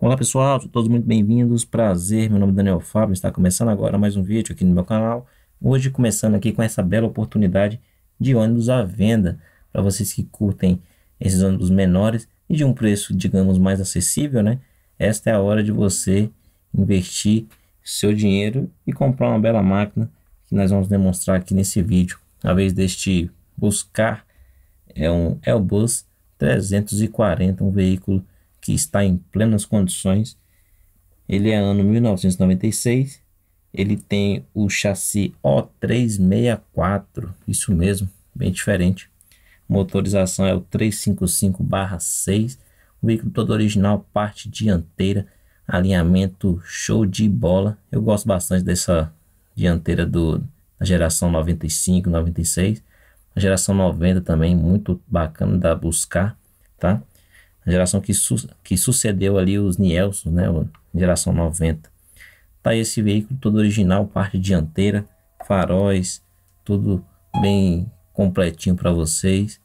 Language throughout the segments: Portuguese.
Olá pessoal, sejam todos muito bem-vindos, prazer, meu nome é Daniel Fábio, está começando agora mais um vídeo aqui no meu canal. Hoje começando aqui com essa bela oportunidade de ônibus à venda, para vocês que curtem esses ônibus menores e de um preço, digamos, mais acessível, né? Esta é a hora de você investir seu dinheiro e comprar uma bela máquina que nós vamos demonstrar aqui nesse vídeo. A vez deste buscar é um Elbus 340, um veículo que está em plenas condições. Ele é ano 1996. Ele tem o chassi O364, isso mesmo, bem diferente. Motorização é o 355/6. O veículo todo original, parte dianteira, alinhamento show de bola. Eu gosto bastante dessa dianteira do da geração 95, 96. A geração 90 também muito bacana da buscar, tá? a geração que, su que sucedeu ali os Nielsen, né, geração 90. Tá esse veículo todo original, parte dianteira, faróis, tudo bem completinho para vocês.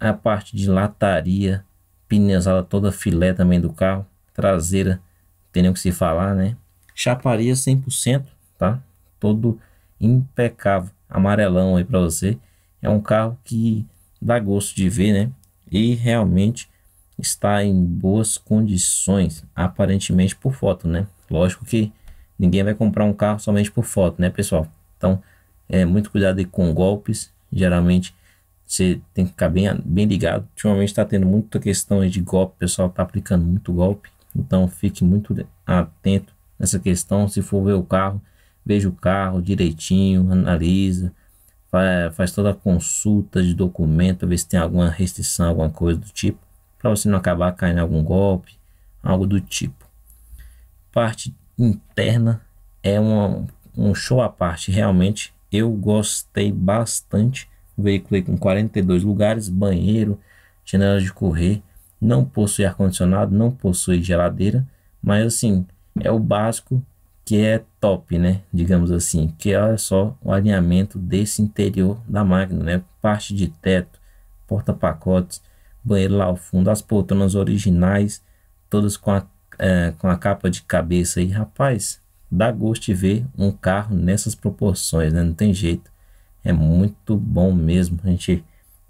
A parte de lataria, pinesada toda filé também do carro, traseira, tem nem o que se falar, né? Chaparia 100%, tá? Todo impecável, amarelão aí para você. É um carro que dá gosto de ver, né? E realmente está em boas condições, aparentemente por foto, né? Lógico que ninguém vai comprar um carro somente por foto, né, pessoal? Então, é muito cuidado aí com golpes. Geralmente você tem que ficar bem, bem ligado. Ultimamente está tendo muita questão de golpe, o pessoal está aplicando muito golpe. Então, fique muito atento nessa questão. Se for ver o carro, veja o carro direitinho, analisa, faz, faz toda a consulta de documento, ver se tem alguma restrição, alguma coisa do tipo para você não acabar caindo em algum golpe, algo do tipo. Parte interna é uma, um show à parte, realmente. Eu gostei bastante. Veículo com 42 lugares, banheiro, janela de correr, não possui ar-condicionado, não possui geladeira, mas assim, é o básico que é top, né? Digamos assim, que olha é só o alinhamento desse interior da máquina, né? Parte de teto, porta-pacotes, banheiro lá ao fundo, as poltronas originais, todas com a, é, com a capa de cabeça. E rapaz, dá gosto de ver um carro nessas proporções, né? Não tem jeito. É muito bom mesmo a gente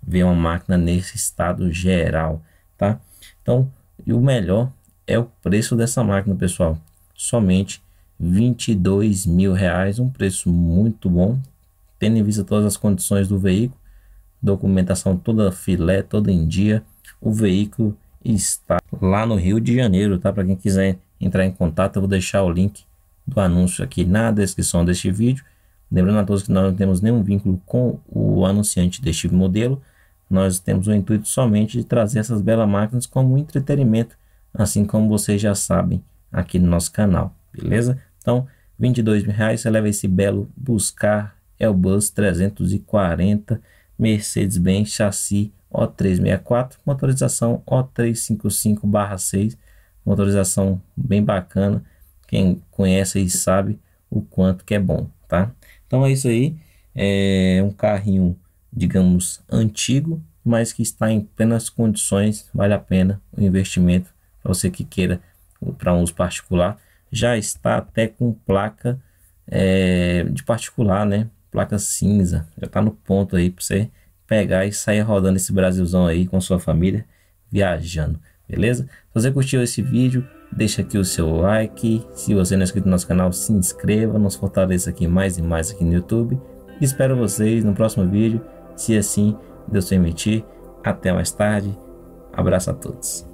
ver uma máquina nesse estado geral, tá? Então, e o melhor é o preço dessa máquina, pessoal. Somente 22 mil reais, um preço muito bom, tendo em vista todas as condições do veículo documentação toda filé, toda em dia. O veículo está lá no Rio de Janeiro, tá? Para quem quiser entrar em contato, eu vou deixar o link do anúncio aqui na descrição deste vídeo. Lembrando a todos que nós não temos nenhum vínculo com o anunciante deste modelo. Nós temos o intuito somente de trazer essas belas máquinas como entretenimento, assim como vocês já sabem aqui no nosso canal, beleza? Então, 22 mil reais, você leva esse belo Buscar Elbus 340 Mercedes-Benz chassi O364, motorização O355/6, motorização bem bacana. Quem conhece e sabe o quanto que é bom, tá? Então é isso aí, é um carrinho, digamos, antigo, mas que está em plenas condições, vale a pena o investimento para você que queira para um uso particular. Já está até com placa é, de particular, né? placa cinza. Já tá no ponto aí para você pegar e sair rodando esse Brasilzão aí com sua família viajando, beleza? Se você curtiu esse vídeo, deixa aqui o seu like. Se você não é inscrito no nosso canal, se inscreva, nos fortaleça aqui mais e mais aqui no YouTube. Espero vocês no próximo vídeo, se é assim Deus permitir. Até mais tarde. Abraço a todos.